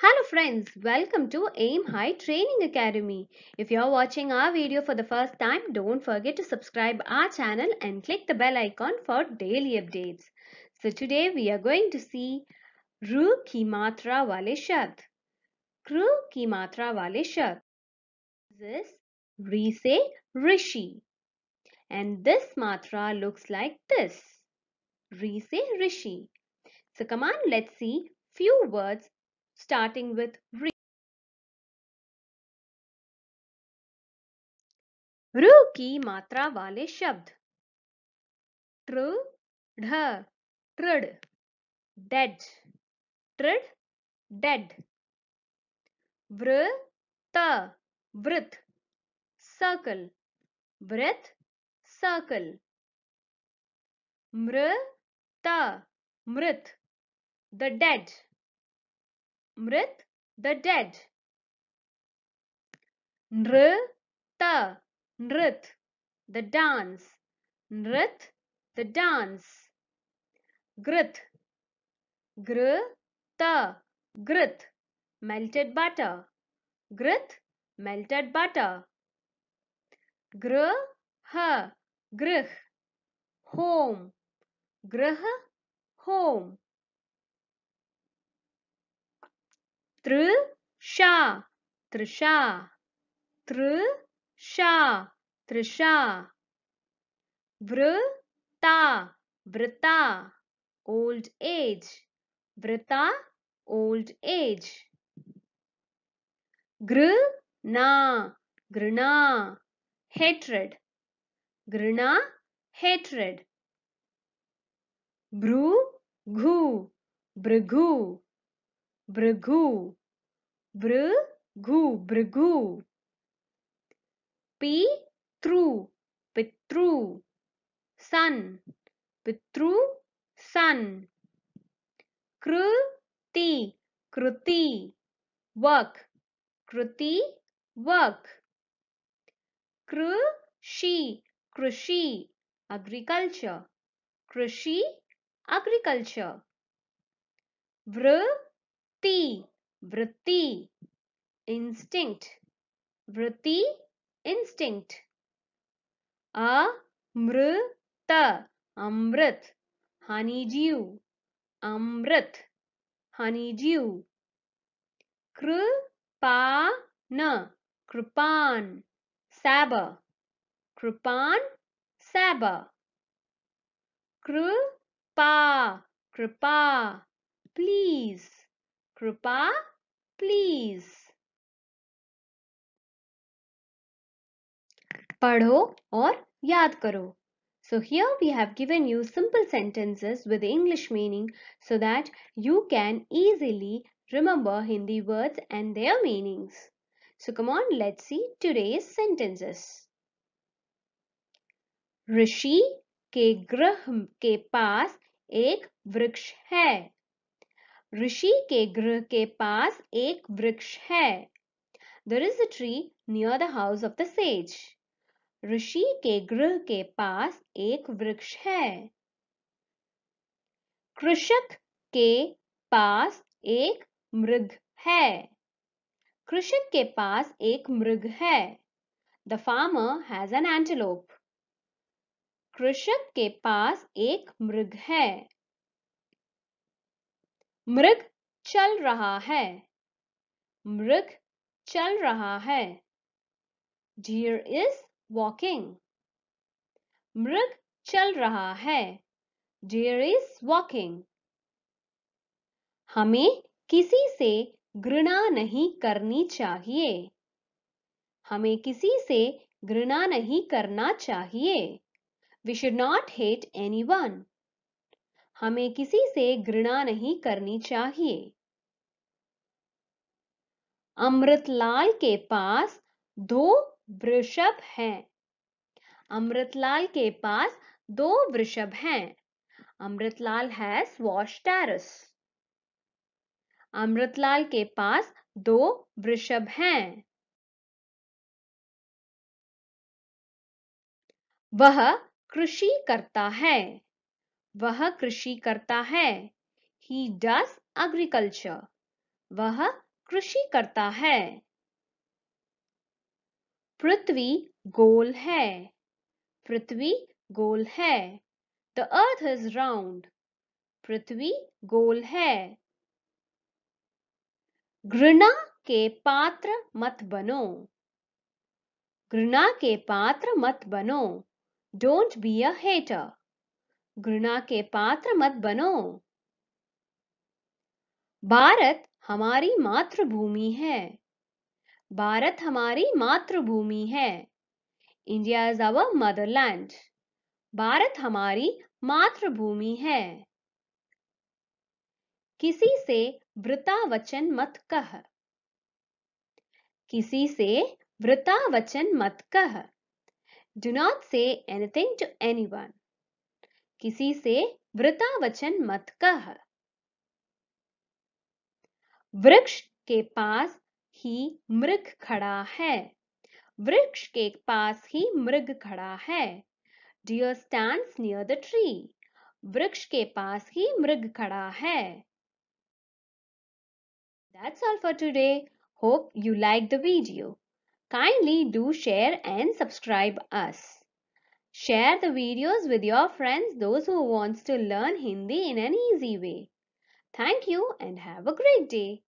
Hello friends, welcome to Aim High Training Academy. If you're watching our video for the first time, don't forget to subscribe our channel and click the bell icon for daily updates. So today we are going to see Ru ki matra wale shabd. Ru ki matra wale shabd. This is Rishi. And this matra looks like this. rishi Rishi. So come on, let's see few words starting with re. रु की मात्रा वाले शब्द ट्र ढ ट्रड dead ट्रड dead वृ त वृत circle वृत सर्कल मृ त मृत the dead Mrit, the dead. Nrita, Nrit, the dance. Nrit, the dance. Grit, Grita, Grit, melted butter. Grit, melted butter. Grih, Grih, home. Grih, home. Trisha, Trisha, Trisha, Trisha. Vrita, Vrita, old age, Vrita, old age. Grna, Grna, hatred, Grna, hatred. Bru, Ghu, Bhrigu Bhrigu Bhrigu पित्रु पित्रु son पित्रु son कृति कृति work कृति work कृषि कृषि agriculture कृषि agriculture वृ वृत्ति वृत्ति इंस्टिंक्ट वृत्ति इंस्टिंक्ट अमृत अमृत हनीजीव अमृत हनीजीव कृपान कृपान सैब कृपान सैब कृपा कृपा प्लीज Krupa, please. Padho और yaad karo. So here we have given you simple sentences with English meaning so that you can easily remember Hindi words and their meanings. So come on, let's see today's sentences. Rishi ke grah ke paas ek vriksh hai. ऋषि के गृह के पास एक वृक्ष है there is a tree near the house of the sage ऋषि के गृह के पास एक वृक्ष है कृषक के पास एक मृग है कृषक के पास एक मृग है the farmer has an antelope कृषक के पास एक मृग है मृग चल रहा है मृग चल रहा है deer इज वॉकिंग मृग चल रहा है deer इज वॉकिंग हमें किसी से घृणा नहीं करनी चाहिए हमें किसी से घृणा नहीं करना चाहिए we should not hate anyone हमें किसी से घृणा नहीं करनी चाहिए अमृतलाल के पास दो वृषभ हैं अमृतलाल के पास दो वृषभ हैं Amritlal has wash terrace Amritlal के पास दो वृषभ हैं वह कृषि करता है वह कृषि करता है ही डज एग्रीकल्चर वह कृषि करता है पृथ्वी गोल है पृथ्वी गोल है द अर्थ इज राउंड पृथ्वी गोल है घृणा के पात्र मत बनो घृणा के पात्र मत बनो डोंट बी अ हेटर घृणा के पात्र मत बनो भारत हमारी मातृभूमि है भारत हमारी मातृभूमि है India is our motherland Bharat हमारी मातृभूमि है किसी से वृता वचन मत कह किसी से वृता वचन मत कह do not say anything to anyone किसी से वृता वचन मत कह वृक्ष के पास ही मृग खड़ा है वृक्ष के पास ही मृग खड़ा है deer stands near the tree वृक्ष के पास ही मृग खड़ा है That's all for today. Hope you liked the video. Kindly do share and subscribe us. Share the videos with your friends, those who wants to learn Hindi in an easy way. Thank you and have a great day.